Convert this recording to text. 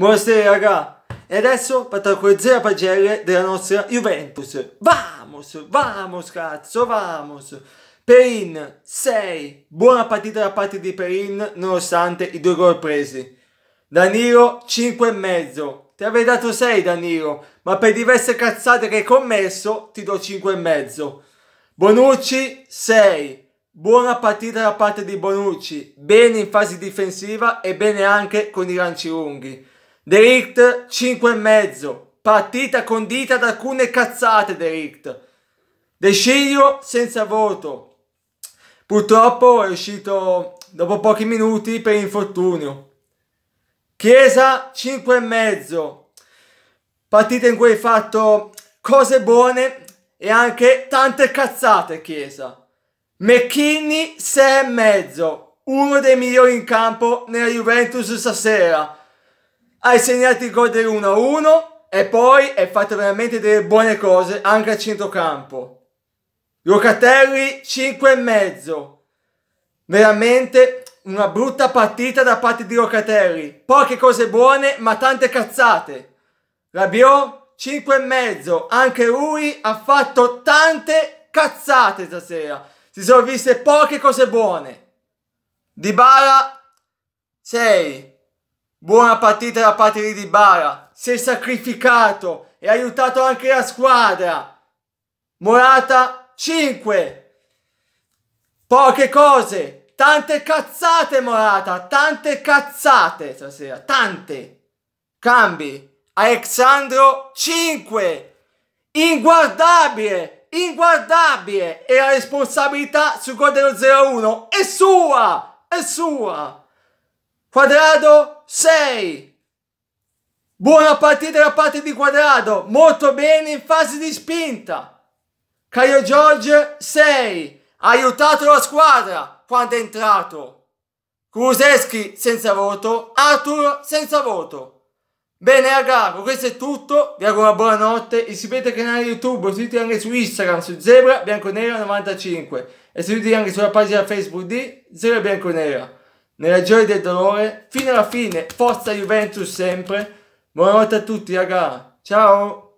Buonasera raga! E adesso fatta con le la pagelle della nostra Juventus. Vamos, vamos cazzo, vamos! Perin 6, buona partita da parte di Perin nonostante i due gol presi. Danilo 5,5. Ti avevi dato 6 Danilo, ma per diverse cazzate che hai commesso ti do 5,5. Bonucci 6. Buona partita da parte di Bonucci, bene in fase difensiva e bene anche con i lanci lunghi. Derict 5,5. Partita condita da alcune cazzate Derict. Deciglio senza voto. Purtroppo è uscito dopo pochi minuti per infortunio. Chiesa 5,5. Partita in cui hai fatto cose buone e anche tante cazzate Chiesa. McKinney 6,5. Uno dei migliori in campo nella Juventus stasera hai segnato il gol dell'1-1 e poi hai fatto veramente delle buone cose anche a centrocampo. Locatelli 5,5. Veramente una brutta partita da parte di Locatelli. Poche cose buone ma tante cazzate. Rabiot 5,5. Anche lui ha fatto tante cazzate stasera. Si sono viste poche cose buone. Dybala 6. Buona partita da parte di Dybala, si è sacrificato e ha aiutato anche la squadra. Morata 5. Poche cose, tante cazzate Morata, tante cazzate stasera, tante. Cambi, Alexandro 5. Inguardabile, inguardabile e la responsabilità sul gol dello 0-1 è sua, è sua. Quadrado 6. Buona partita da parte di Quadrado, molto bene in fase di spinta. Caio George 6, ha aiutato la squadra quando è entrato. Kuluseschi senza voto, Arthur senza voto. Bene ragazzi, questo è tutto, vi auguro una buonanotte, iscrivetevi al canale YouTube, seguiteci anche su Instagram, su Zebra Bianconera 95 e seguiteci anche sulla pagina Facebook di Zebra Bianconera nella gioia del dolore fino alla fine. Forza Juventus sempre. Buonanotte a tutti, raga. Ciao.